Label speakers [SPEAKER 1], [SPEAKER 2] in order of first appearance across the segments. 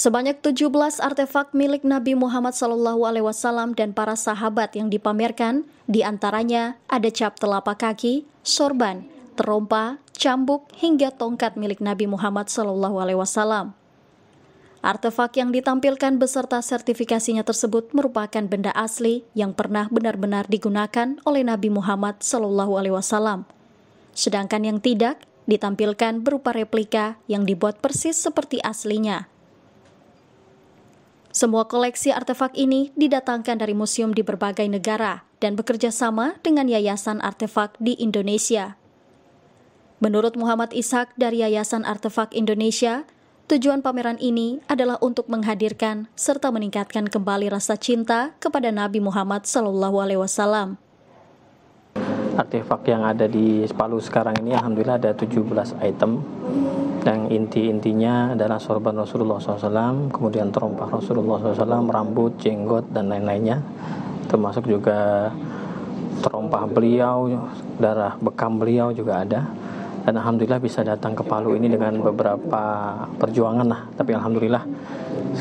[SPEAKER 1] Sebanyak 17 artefak milik Nabi Muhammad SAW dan para sahabat yang dipamerkan, di antaranya ada cap telapak kaki, sorban, terompa, cambuk, hingga tongkat milik Nabi Muhammad SAW. Artefak yang ditampilkan beserta sertifikasinya tersebut merupakan benda asli yang pernah benar-benar digunakan oleh Nabi Muhammad SAW. Sedangkan yang tidak ditampilkan berupa replika yang dibuat persis seperti aslinya. Semua koleksi artefak ini didatangkan dari museum di berbagai negara dan bekerja sama dengan Yayasan Artefak di Indonesia. Menurut Muhammad Ishak dari Yayasan Artefak Indonesia, tujuan pameran ini adalah untuk menghadirkan serta meningkatkan kembali rasa cinta kepada Nabi Muhammad SAW.
[SPEAKER 2] Artefak yang ada di Palu sekarang ini, alhamdulillah ada 17 item yang inti-intinya adalah sorban Rasulullah SAW, kemudian terompah Rasulullah SAW, rambut, jenggot, dan lain-lainnya, termasuk juga terompah beliau, darah bekam beliau juga ada. Dan alhamdulillah bisa datang ke Palu ini dengan beberapa perjuangan lah,
[SPEAKER 3] tapi alhamdulillah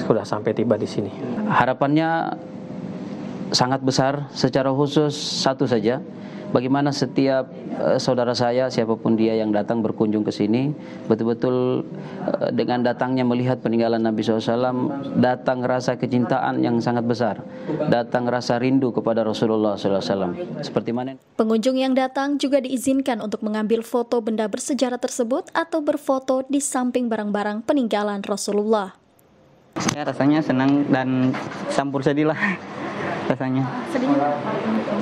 [SPEAKER 3] sudah sampai tiba di sini. Harapannya sangat besar, secara khusus satu saja, bagaimana setiap uh, saudara saya siapapun dia yang datang berkunjung ke sini betul-betul uh, dengan datangnya melihat peninggalan Nabi SAW datang rasa kecintaan yang sangat besar datang rasa rindu kepada Rasulullah SAW seperti mana
[SPEAKER 1] pengunjung yang datang juga diizinkan untuk mengambil foto benda bersejarah tersebut atau berfoto di samping barang-barang peninggalan Rasulullah
[SPEAKER 2] saya rasanya senang dan campur sedih lah
[SPEAKER 1] rasanya sedih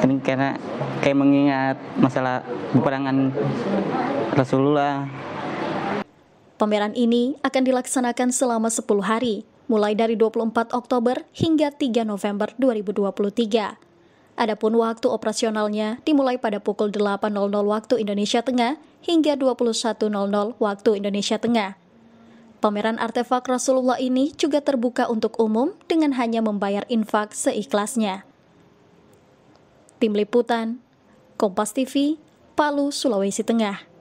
[SPEAKER 1] sedih karena kayak mengingat masalah peperangan Rasulullah pameran ini akan dilaksanakan selama 10 hari mulai dari 24 Oktober hingga 3 November 2023 Adapun waktu operasionalnya dimulai pada pukul 8.00 waktu Indonesia Tengah hingga 21.00 waktu Indonesia Tengah. Pameran artefak Rasulullah ini juga terbuka untuk umum dengan hanya membayar infak seikhlasnya. Tim Liputan, Kompas TV, Palu, Sulawesi Tengah.